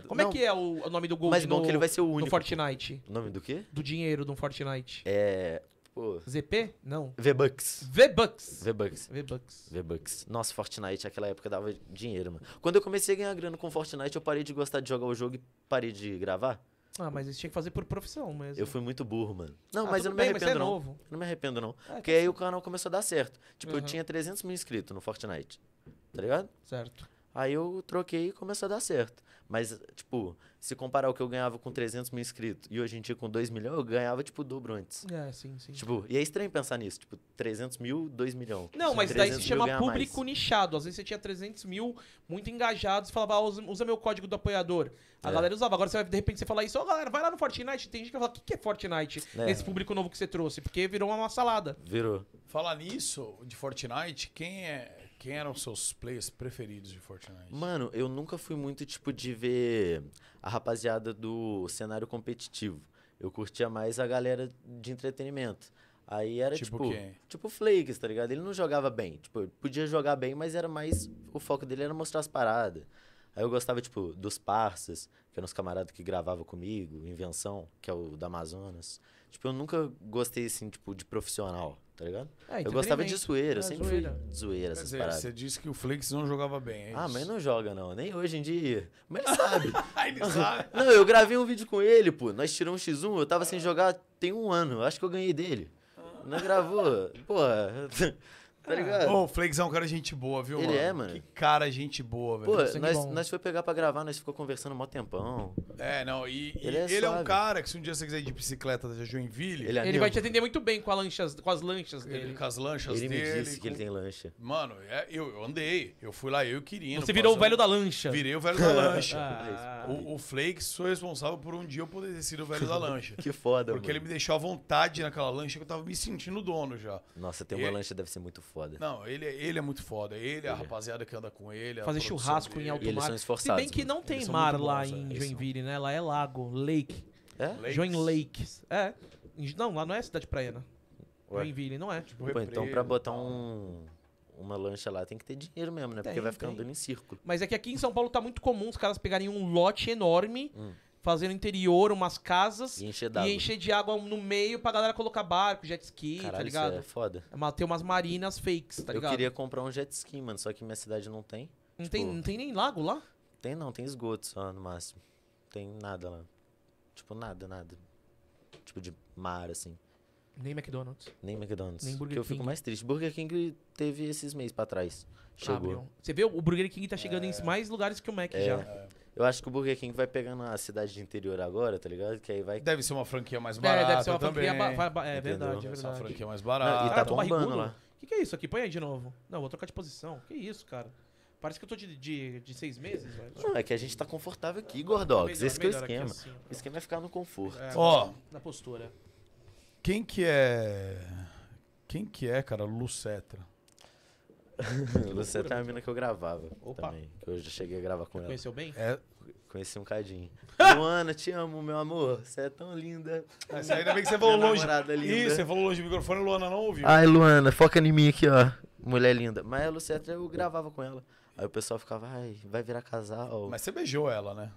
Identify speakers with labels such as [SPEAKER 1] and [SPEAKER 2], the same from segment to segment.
[SPEAKER 1] Ronaldo. Como é não. é que é o, o nome do Gold Mais bom no, que ele vai ser o único. No Fortnite. O nome do quê?
[SPEAKER 2] Do dinheiro do Fortnite.
[SPEAKER 1] É... Pô. ZP? Não. V-Bucks. V-Bucks. V-Bucks. V-Bucks. V-Bucks. Nossa, Fortnite, aquela época dava dinheiro, mano. Quando eu comecei a ganhar grana com Fortnite, eu parei de gostar de jogar o jogo e parei de gravar.
[SPEAKER 2] Ah, mas isso tinha que fazer por profissão mesmo. Eu fui muito burro, mano. Não, ah, mas eu não bem, me arrependo, é não. Novo.
[SPEAKER 1] não me arrependo, não. É, tá Porque aí o canal começou a dar certo. Tipo, uhum. eu tinha 300 mil inscritos no Fortnite. Tá ligado? Certo. Aí eu troquei e começou a dar certo. Mas, tipo, se comparar o que eu ganhava com 300 mil inscritos e hoje em dia com 2 milhões, eu ganhava, tipo, o dobro antes. É, sim, sim. Tipo, e é estranho pensar nisso. Tipo, 300 mil, 2 milhões. Não, mas daí se chama público
[SPEAKER 2] mais. nichado. Às vezes você tinha 300 mil muito engajados e falava, ah, usa, usa, meu código do apoiador. A é. galera usava. Agora você vai, de repente, você falar isso, ó, oh, galera, vai lá no Fortnite. Tem gente que fala, o que, que é Fortnite? É. Esse público novo que você trouxe. Porque virou uma salada. Virou. Falar nisso, de Fortnite, quem é quem eram seus players preferidos de Fortnite?
[SPEAKER 1] Mano, eu nunca fui muito tipo de ver a rapaziada do cenário competitivo. Eu curtia mais a galera de entretenimento. Aí era tipo. Tipo, quem? tipo Flakes, tá ligado? Ele não jogava bem. Tipo, podia jogar bem, mas era mais. O foco dele era mostrar as paradas. Aí eu gostava, tipo, dos parças, que eram os camaradas que gravavam comigo, Invenção, que é o da Amazonas. Tipo, eu nunca gostei, assim, tipo, de profissional tá ligado? É, eu gostava de zoeira, eu é, sempre zoeira. fui de zoeira, essas dizer, paradas. Você disse que o Flix não jogava bem, é ah, isso? Ah, mas não joga não, nem hoje em dia. Mas ele sabe. Ah, ele sabe. não, eu gravei um vídeo com ele, pô. Nós tiramos X1, eu tava sem jogar tem um ano. Acho que eu ganhei dele. Não gravou. Porra. Tá ah. ligado? Ô, o Flakes é um cara gente boa, viu, Ele mano? é, mano. Que cara gente boa, velho. Pô, nós, nós foi pegar pra gravar, nós ficou conversando mó tempão. É, não, e ele, e é, ele é, um cara que se um dia você quiser ir de bicicleta da Joinville... Ele, é ele vai te
[SPEAKER 2] atender muito bem com, a lanchas, com as lanchas dele. Ele, com as lanchas ele dele. Ele me disse com... que ele tem lancha. Mano, é, eu, eu, andei, eu fui lá, eu e o Quirino. Você virou o velho da lancha. Virei o velho da lancha. Ah,
[SPEAKER 1] o, o Flakes foi responsável por um dia eu poder ter sido o velho da lancha. que foda, Porque mano. ele me deixou à vontade naquela lancha que eu tava me sentindo dono já. Nossa, tem uma lancha deve ser muito foda foda. Não, ele, é, ele é muito foda. Ele, a é. rapaziada que anda com ele. Fazer churrasco dele. em alto mar. Eles são esforçados. Se bem que né? não tem mar lá bons, né? em Joinville,
[SPEAKER 2] né? Lá é lago, lake. É? Lakes. Join Lakes. É. Não, lá não é cidade praiana. Né? Ué? Joinville, não é. Tipo, Pô, então pra
[SPEAKER 1] botar um uma lancha lá tem que ter dinheiro mesmo, né? Tem, Porque vai ficar tem. andando em círculo.
[SPEAKER 2] Mas é que aqui em São Paulo tá muito comum os caras pegarem um lote enorme, hum fazer no interior umas casas e encher, e encher de água no meio pra galera colocar barco, jet ski, tá Caralho, tá ligado? Isso é foda. É tem umas marinas fakes, tá ligado? Eu queria
[SPEAKER 1] comprar um jet ski, mano, só que minha cidade não tem. Não, tipo, tem, não tem nem lago lá? Tem não, tem esgoto só no máximo. Tem nada lá. Tipo, nada, nada. Tipo de mar, assim.
[SPEAKER 2] Nem McDonald's. Nem McDonald's. Nem Burger que eu fico mais
[SPEAKER 1] triste. Burger King teve esses meses pra trás. Chegou.
[SPEAKER 2] Ah, Você vê, o Burger King tá chegando é... em mais lugares que o Mac é. já. É.
[SPEAKER 1] Eu acho que o Burger King vai pegando a cidade de interior agora, tá ligado? Que aí vai. Deve ser uma franquia mais é, barata. É, é, deve ser uma também. franquia. Ba... ba... É verdade, é verdade. Uma franquia mais barata. Não, e tá ah, bombando lá.
[SPEAKER 2] O que, que é isso aqui? Põe aí de novo. Não, vou trocar de posição. Que isso, cara? Parece que eu tô de, de, de seis meses, velho. Não, é
[SPEAKER 1] que a gente tá confortável aqui, Gordox. Esse que é o esquema. Assim, o esquema é ficar no conforto. É, ó. É, oh, na postura.
[SPEAKER 2] Quem que é. Quem que é, cara, Lucetra?
[SPEAKER 1] Luceta é a mina que eu gravava Opa. também. Que eu já cheguei a gravar com ela. Conheceu bem? É. Conheci um cadinho. Luana, te amo, meu amor. Você é tão linda. Mas ah, ainda bem que você falou Minha longe. Namorada é linda. você falou longe do microfone, Luana não ouviu. Ai, Luana, foca em mim aqui, ó. Mulher linda. Mas a Luceta, eu gravava com ela. Aí o pessoal ficava, ai, vai virar casal. Mas você beijou ela, né?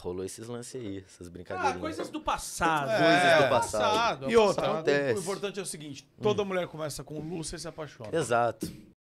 [SPEAKER 1] rolou esses lances aí, essas brincadeiras. Ah, coisas do passado. É, coisas do é, passado. É e outra, o importante é o seguinte: toda hum.
[SPEAKER 2] mulher começa com o Lu, se apaixona.
[SPEAKER 1] Exato.